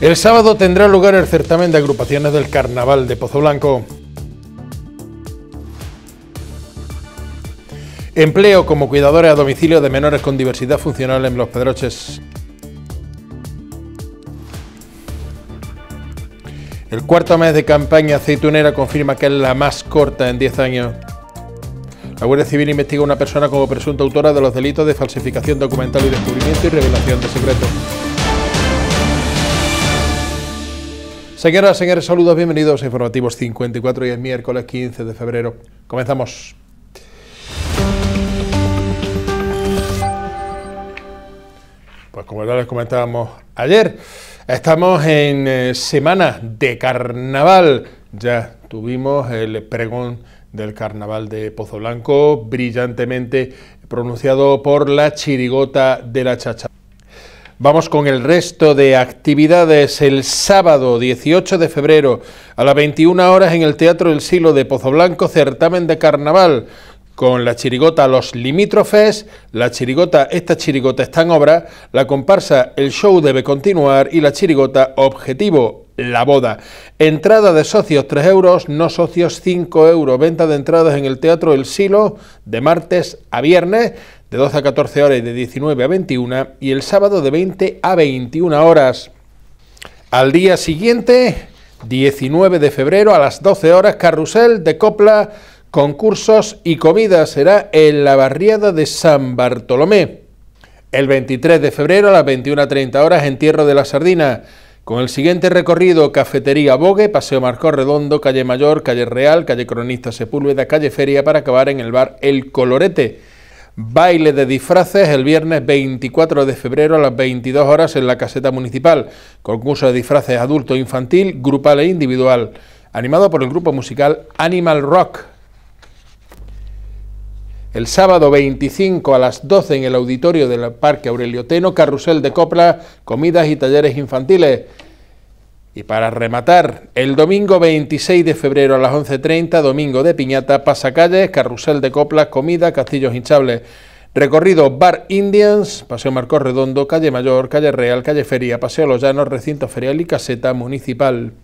El sábado tendrá lugar el certamen de agrupaciones del Carnaval de Pozo Blanco. Empleo como cuidadores a domicilio de menores con diversidad funcional en Los Pedroches. El cuarto mes de campaña aceitunera confirma que es la más corta en 10 años. La Guardia Civil investiga a una persona como presunta autora de los delitos de falsificación documental y descubrimiento y revelación de secretos. Señoras, señores, saludos, bienvenidos a Informativos 54 y es miércoles 15 de febrero. Comenzamos. Pues como ya les comentábamos ayer, estamos en eh, semana de carnaval. Ya tuvimos el pregón del carnaval de Pozo Blanco, brillantemente pronunciado por la chirigota de la chacha. Vamos con el resto de actividades. El sábado 18 de febrero a las 21 horas en el Teatro del Silo de Pozoblanco, certamen de carnaval con la chirigota Los Limítrofes, la chirigota Esta chirigota está en obra, la comparsa El show debe continuar y la chirigota Objetivo la boda. Entrada de socios 3 euros, no socios 5 euros. Venta de entradas en el Teatro El Silo de martes a viernes de 12 a 14 horas y de 19 a 21, y el sábado de 20 a 21 horas. Al día siguiente, 19 de febrero a las 12 horas, carrusel de copla, concursos y comida será en la barriada de San Bartolomé. El 23 de febrero a las 21 a 30 horas, entierro de la sardina. Con el siguiente recorrido, Cafetería Bogue, Paseo Marcó Redondo, Calle Mayor, Calle Real, Calle Cronista Sepúlveda, Calle Feria, para acabar en el bar El Colorete. Baile de disfraces el viernes 24 de febrero a las 22 horas en la caseta municipal. Concurso de disfraces adulto, infantil, grupal e individual. Animado por el grupo musical Animal Rock. El sábado 25 a las 12 en el auditorio del Parque Aurelio Teno, carrusel de coplas, comidas y talleres infantiles. Y para rematar, el domingo 26 de febrero a las 11.30, domingo de piñata, pasacalles, carrusel de coplas, comida, castillos hinchables, recorrido Bar Indians, Paseo Marcos Redondo, Calle Mayor, Calle Real, Calle Feria, Paseo Los Llanos, Recinto Ferial y Caseta Municipal.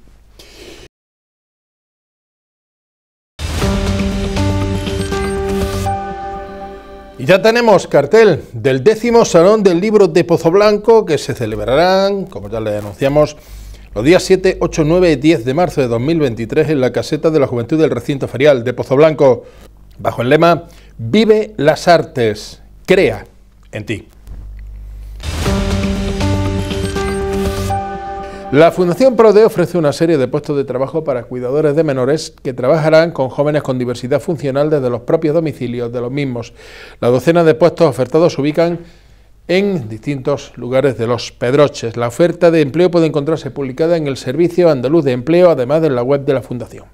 Y ya tenemos cartel del décimo Salón del Libro de Pozo Blanco que se celebrarán, como ya le anunciamos, los días 7, 8, 9 y 10 de marzo de 2023 en la caseta de la Juventud del Recinto Ferial de Pozo Blanco. bajo el lema Vive las artes, crea en ti. La Fundación PRODE ofrece una serie de puestos de trabajo para cuidadores de menores que trabajarán con jóvenes con diversidad funcional desde los propios domicilios de los mismos. La docena de puestos ofertados se ubican en distintos lugares de los Pedroches. La oferta de empleo puede encontrarse publicada en el Servicio Andaluz de Empleo, además de en la web de la Fundación.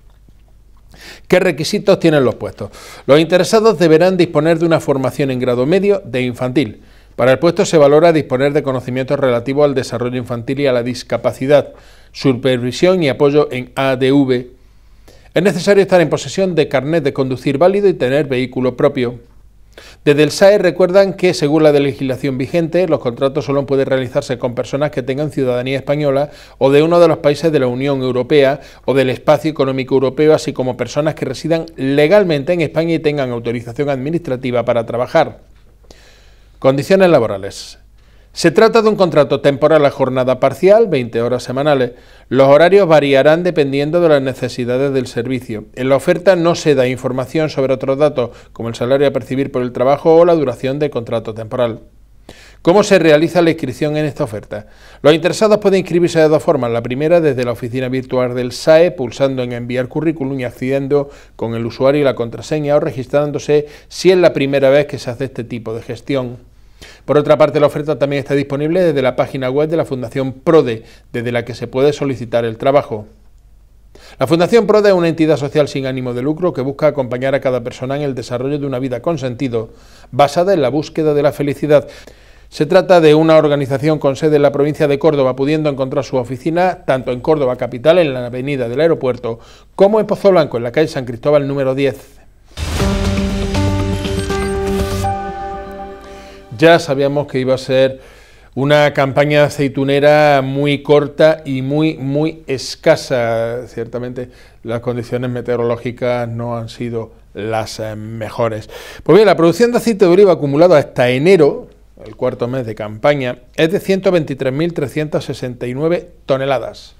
¿Qué requisitos tienen los puestos? Los interesados deberán disponer de una formación en grado medio de infantil. Para el puesto se valora disponer de conocimientos relativos al desarrollo infantil y a la discapacidad, supervisión y apoyo en ADV. Es necesario estar en posesión de carnet de conducir válido y tener vehículo propio. Desde el SAE recuerdan que, según la legislación vigente, los contratos solo pueden realizarse con personas que tengan ciudadanía española o de uno de los países de la Unión Europea o del Espacio Económico Europeo, así como personas que residan legalmente en España y tengan autorización administrativa para trabajar. Condiciones laborales. Se trata de un contrato temporal a jornada parcial, 20 horas semanales. Los horarios variarán dependiendo de las necesidades del servicio. En la oferta no se da información sobre otros datos, como el salario a percibir por el trabajo o la duración del contrato temporal. ¿Cómo se realiza la inscripción en esta oferta? Los interesados pueden inscribirse de dos formas. La primera desde la oficina virtual del SAE, pulsando en enviar currículum y accediendo con el usuario y la contraseña o registrándose si es la primera vez que se hace este tipo de gestión. Por otra parte, la oferta también está disponible desde la página web de la Fundación PRODE, desde la que se puede solicitar el trabajo. La Fundación PRODE es una entidad social sin ánimo de lucro que busca acompañar a cada persona en el desarrollo de una vida con sentido, basada en la búsqueda de la felicidad. Se trata de una organización con sede en la provincia de Córdoba, pudiendo encontrar su oficina tanto en Córdoba capital, en la avenida del aeropuerto, como en Pozo Blanco, en la calle San Cristóbal número 10. ya sabíamos que iba a ser una campaña aceitunera muy corta y muy, muy escasa. Ciertamente las condiciones meteorológicas no han sido las eh, mejores. Pues bien, la producción de aceite de oliva acumulada hasta enero, el cuarto mes de campaña, es de 123.369 toneladas,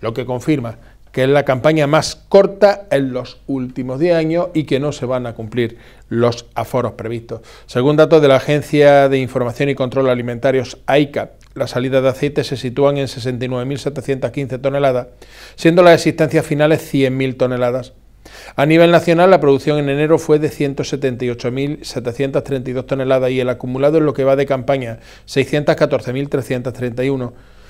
lo que confirma que es la campaña más corta en los últimos 10 años y que no se van a cumplir los aforos previstos. Según datos de la Agencia de Información y Control Alimentarios AICA, las salidas de aceite se sitúan en 69.715 toneladas, siendo las existencias finales 100.000 toneladas. A nivel nacional, la producción en enero fue de 178.732 toneladas y el acumulado en lo que va de campaña, 614.331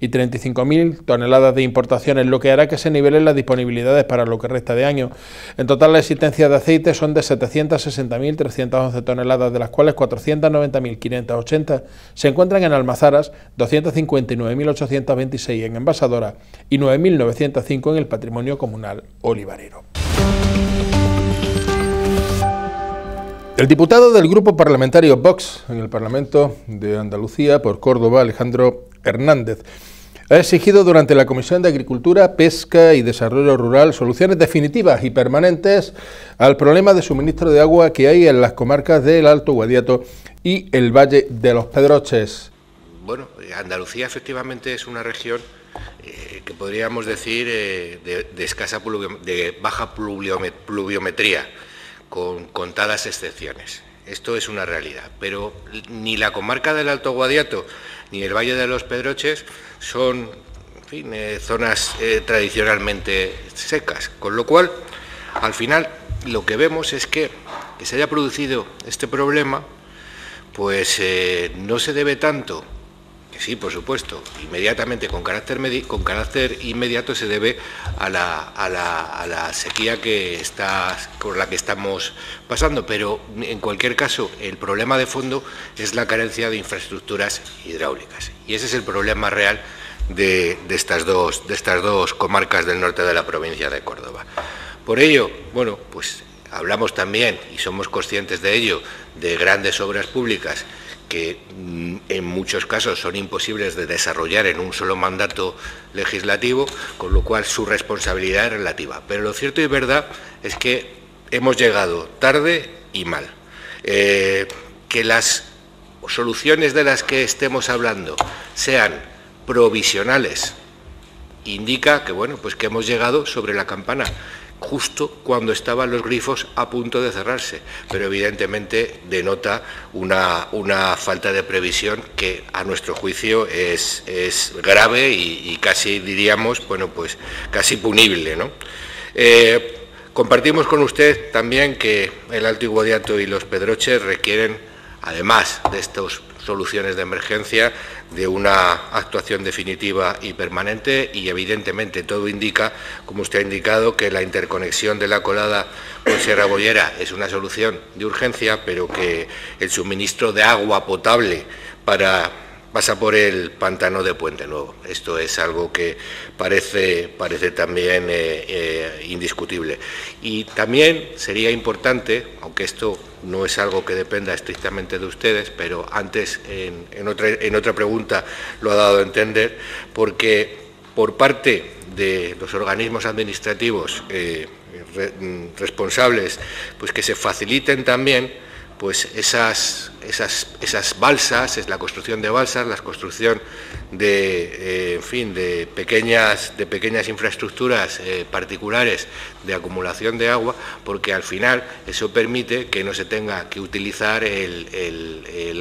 y 35.000 toneladas de importaciones, lo que hará que se nivelen las disponibilidades para lo que resta de año. En total, la existencia de aceite son de 760.311 toneladas, de las cuales 490.580 se encuentran en almazaras, 259.826 en envasadora y 9.905 en el patrimonio comunal olivarero. El diputado del grupo parlamentario Vox en el Parlamento de Andalucía por Córdoba, Alejandro Hernández, ha exigido durante la Comisión de Agricultura, Pesca y Desarrollo Rural soluciones definitivas y permanentes al problema de suministro de agua que hay en las comarcas del Alto Guadiato y el Valle de los Pedroches. Bueno, eh, Andalucía efectivamente es una región eh, que podríamos decir eh, de, escasa de baja pluviometría, con contadas excepciones. Esto es una realidad. Pero ni la comarca del Alto Guadiato ni el Valle de los Pedroches son en eh, zonas eh, tradicionalmente secas. Con lo cual, al final, lo que vemos es que, que se haya producido este problema, pues eh, no se debe tanto Sí, por supuesto. Inmediatamente, con carácter, con carácter inmediato, se debe a la, sequía que está, por la que estamos pasando. Pero, en cualquier caso, el problema de fondo es la carencia de infraestructuras hidráulicas. Y ese es el problema real de, estas, dos, de estas dos comarcas del norte de la provincia de Córdoba. Por ello, bueno, pues hablamos también, y somos conscientes de ello, de grandes obras públicas que mm, en muchos casos son imposibles de desarrollar en un solo mandato legislativo, con lo cual su responsabilidad es relativa. Pero lo cierto y verdad es que hemos llegado tarde y mal. Eh, que las soluciones de las que estemos hablando sean provisionales indica que bueno, pues que hemos llegado sobre la campana justo cuando estaban los grifos a punto de cerrarse, pero evidentemente denota una, una falta de previsión que a nuestro juicio es, grave y, casi diríamos, bueno, pues casi punible, ¿no? Eh, compartimos con usted también que el Alto Iguadiato y los Pedroches requieren, además de estos soluciones de emergencia, de una actuación definitiva y permanente y, evidentemente, todo indica, como usted ha indicado, que la interconexión de la colada con Sierra Bollera es una solución de urgencia, pero que el suministro de agua potable para pasa por el pantano de Puente Nuevo. Esto es algo que parece, parece también eh, eh, indiscutible. Y también sería importante, aunque esto no es algo que dependa estrictamente de ustedes, pero antes en, otra, pregunta lo ha dado a entender, porque por parte de los organismos administrativos eh, mm, responsables, pues que se faciliten también pues esas, balsas, es la construcción de balsas, la construcción de, eh, en fin, de pequeñas, de pequeñas infraestructuras eh, particulares de acumulación de agua, porque al final eso permite que no se tenga que utilizar el,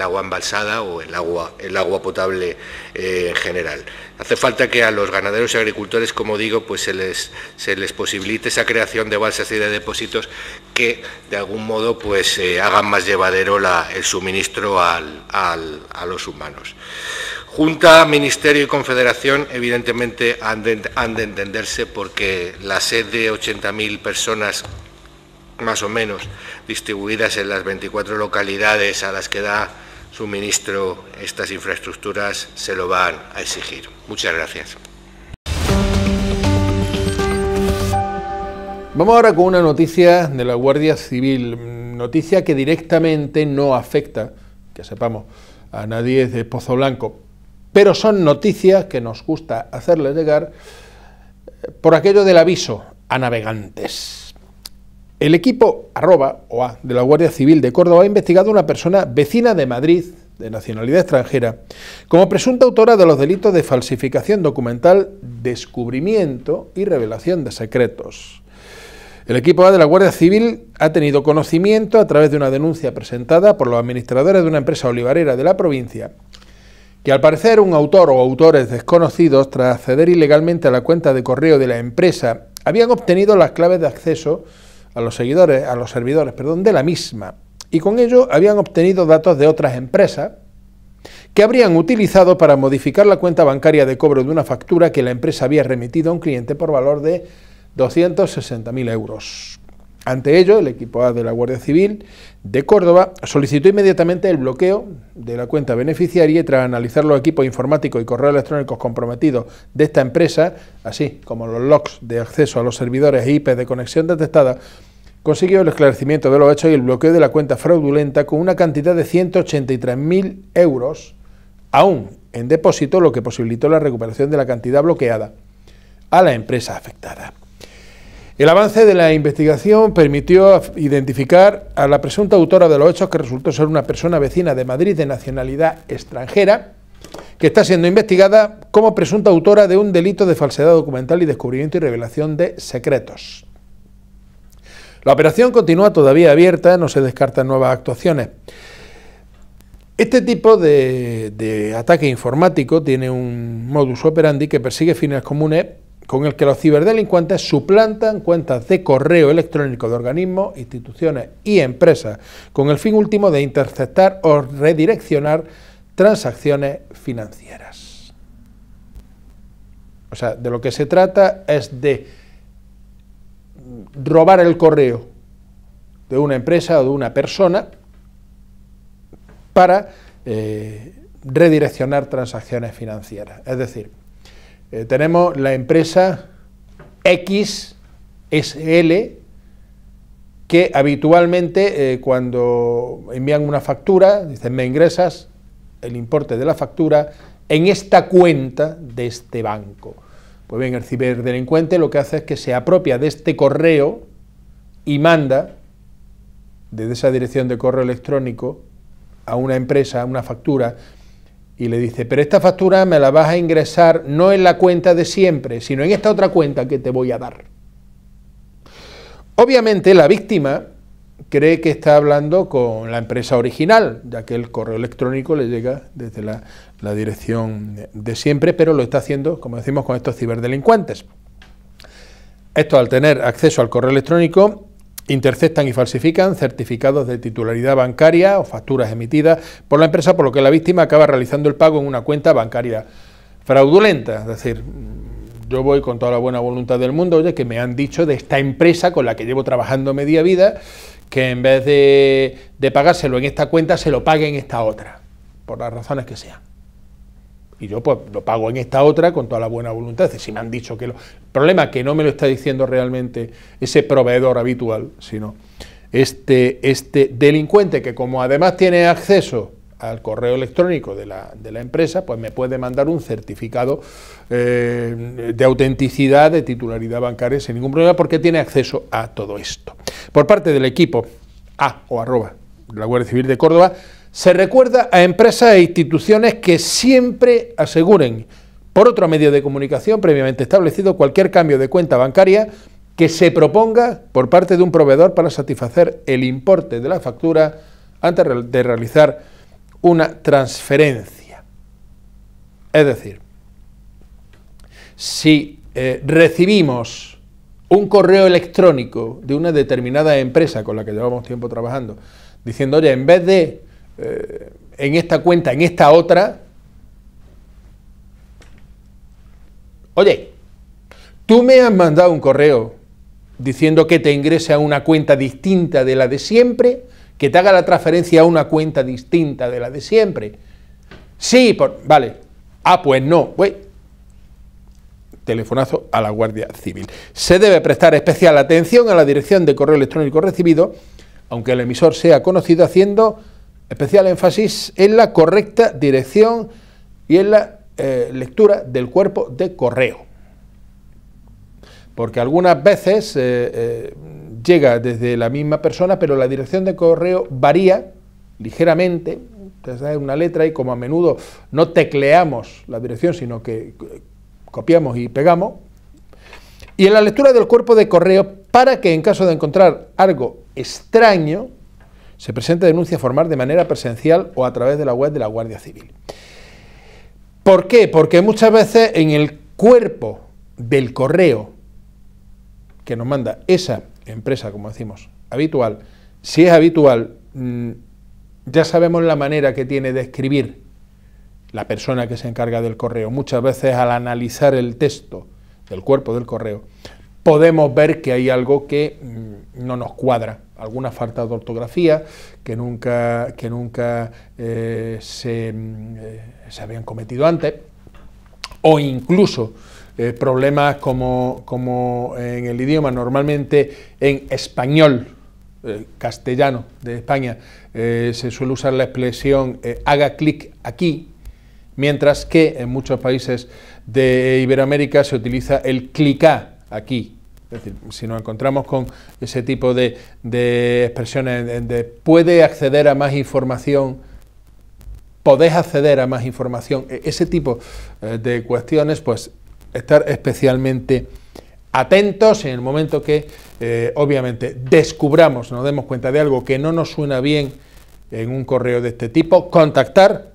agua embalsada o el agua, potable eh, en general. Hace falta que a los ganaderos y agricultores, como digo, pues se les, se les posibilite esa creación de balsas y de depósitos que, de algún modo, pues eh, hagan más llevadero el suministro a los humanos. Junta, Ministerio y Confederación, evidentemente, han de, han de entenderse porque la sed de 80.000 personas más o menos distribuidas en las 24 localidades a las que da ...suministro, estas infraestructuras se lo van a exigir. Muchas gracias. Vamos ahora con una noticia de la Guardia Civil, noticia que directamente no afecta, que sepamos, a nadie de Pozo Blanco, pero son noticias que nos gusta hacerles llegar por aquello del aviso a navegantes. El equipo arroba o a, de la Guardia Civil de Córdoba ha investigado a una persona vecina de Madrid, de nacionalidad extranjera, como presunta autora de los delitos de falsificación documental, descubrimiento y revelación de secretos. El equipo A de la Guardia Civil ha tenido conocimiento a través de una denuncia presentada por los administradores de una empresa olivarera de la provincia que al parecer un autor o autores desconocidos, tras acceder ilegalmente a la cuenta de correo de la empresa, habían obtenido las claves de acceso a los seguidores, a los servidores, perdón, de la misma. Y con ello habían obtenido datos de otras empresas que habrían utilizado para modificar la cuenta bancaria de cobro de una factura que la empresa había remitido a un cliente por valor de 260.000 euros. Ante ello, el equipo A de la Guardia Civil de Córdoba solicitó inmediatamente el bloqueo de la cuenta beneficiaria y tras analizar los equipos informáticos y correos electrónicos comprometidos de esta empresa, así como los logs de acceso a los servidores e IP de conexión detectada, consiguió el esclarecimiento de los hechos y el bloqueo de la cuenta fraudulenta con una cantidad de 183.000 euros aún en depósito, lo que posibilitó la recuperación de la cantidad bloqueada a la empresa afectada. El avance de la investigación permitió identificar a la presunta autora de los hechos, que resultó ser una persona vecina de Madrid de nacionalidad extranjera, que está siendo investigada como presunta autora de un delito de falsedad documental y descubrimiento y revelación de secretos. La operación continúa todavía abierta, no se descartan nuevas actuaciones. Este tipo de, ataque informático tiene un modus operandi que persigue fines comunes con el que los ciberdelincuentes suplantan cuentas de correo electrónico de organismos, instituciones y empresas, con el fin último de interceptar o redireccionar transacciones financieras. O sea, de lo que se trata es de robar el correo de una empresa o de una persona para eh, redireccionar transacciones financieras. Es decir, eh, tenemos la empresa XSL que habitualmente eh, cuando envían una factura, dicen me ingresas el importe de la factura en esta cuenta de este banco pues bien, el ciberdelincuente lo que hace es que se apropia de este correo y manda desde esa dirección de correo electrónico a una empresa, a una factura, y le dice, pero esta factura me la vas a ingresar no en la cuenta de siempre, sino en esta otra cuenta que te voy a dar. Obviamente la víctima cree que está hablando con la empresa original, ya que el correo electrónico le llega desde la, dirección de siempre, pero lo está haciendo, como decimos, con estos ciberdelincuentes. Esto al tener acceso al correo electrónico, interceptan y falsifican certificados de titularidad bancaria o facturas emitidas por la empresa, por lo que la víctima acaba realizando el pago en una cuenta bancaria fraudulenta. Es decir, yo voy con toda la buena voluntad del mundo, oye, que me han dicho de esta empresa con la que llevo trabajando media vida que en vez de, pagárselo en esta cuenta, se lo pague en esta otra, por las razones que sean y yo pues lo pago en esta otra con toda la buena voluntad. si me han dicho que lo... El problema es que no me lo está diciendo realmente ese proveedor habitual, sino este, este delincuente que como además tiene acceso al correo electrónico de la, empresa, pues me puede mandar un certificado eh, de autenticidad, de titularidad bancaria sin ningún problema, porque tiene acceso a todo esto. Por parte del equipo A o arroba la Guardia Civil de Córdoba, se recuerda a empresas e instituciones que siempre aseguren por otro medio de comunicación previamente establecido cualquier cambio de cuenta bancaria que se proponga por parte de un proveedor para satisfacer el importe de la factura antes de realizar una transferencia. Es decir, si eh, recibimos un correo electrónico de una determinada empresa con la que llevamos tiempo trabajando, diciendo, oye, en vez de eh, en esta cuenta, en esta otra, oye, tú me has mandado un correo diciendo que te ingrese a una cuenta distinta de la de siempre, que te haga la transferencia a una cuenta distinta de la de siempre. Sí, por, vale. Ah, pues no. Telefonazo a la Guardia Civil. Se debe prestar especial atención a la dirección de correo electrónico recibido, aunque el emisor sea conocido, haciendo especial énfasis en la correcta dirección y en la eh, lectura del cuerpo de correo. Porque algunas veces eh, eh, llega desde la misma persona, pero la dirección de correo varía ligeramente, entonces una letra y como a menudo no tecleamos la dirección, sino que eh, copiamos y pegamos, y en la lectura del cuerpo de correo para que en caso de encontrar algo extraño, se presente denuncia formal de manera presencial o a través de la web de la Guardia Civil. ¿Por qué? Porque muchas veces en el cuerpo del correo que nos manda esa empresa, como decimos, habitual, si es habitual, mm, ya sabemos la manera que tiene de escribir la persona que se encarga del correo. Muchas veces al analizar el texto del cuerpo del correo, podemos ver que hay algo que mm, no nos cuadra, alguna falta de ortografía que nunca, que nunca eh, se, mm, eh, se habían cometido antes, o incluso eh, problemas como, como, en el idioma, normalmente en español, eh, castellano de España, eh, se suele usar la expresión haga clic aquí, mientras que en muchos países de Iberoamérica se utiliza el clicá aquí. Es decir, si nos encontramos con ese tipo de, expresiones de puede acceder a más información, podés acceder a más información, e-, ese tipo de cuestiones, pues estar especialmente atentos en el momento que, eh, obviamente, descubramos, nos demos cuenta de algo que no nos suena bien en un correo de este tipo, contactar,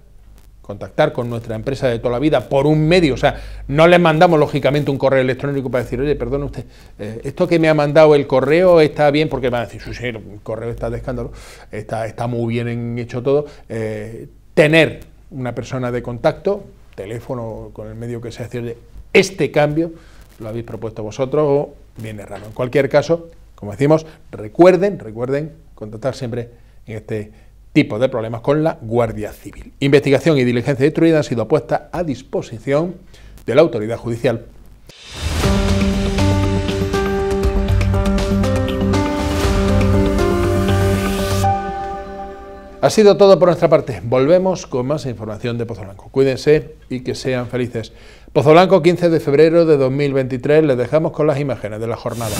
contactar con nuestra empresa de toda la vida por un medio, o sea, no le mandamos lógicamente un correo electrónico para decir, oye, perdone usted, eh, esto que me ha mandado el correo está bien, porque van a decir, sí, sí, el correo está de escándalo, está, está muy bien hecho todo, eh, tener una persona de contacto, teléfono con el medio que sea, decir, este cambio lo habéis propuesto vosotros o viene raro. En cualquier caso, como decimos, recuerden, recuerden contactar siempre en este tipo de problemas con la Guardia Civil. Investigación y diligencia destruida han sido puestas a disposición de la autoridad judicial. Ha sido todo por nuestra parte. Volvemos con más información de Pozo Blanco. Cuídense y que sean felices. Pozolanco, 15 de febrero de 2023. Les dejamos con las imágenes de la jornada.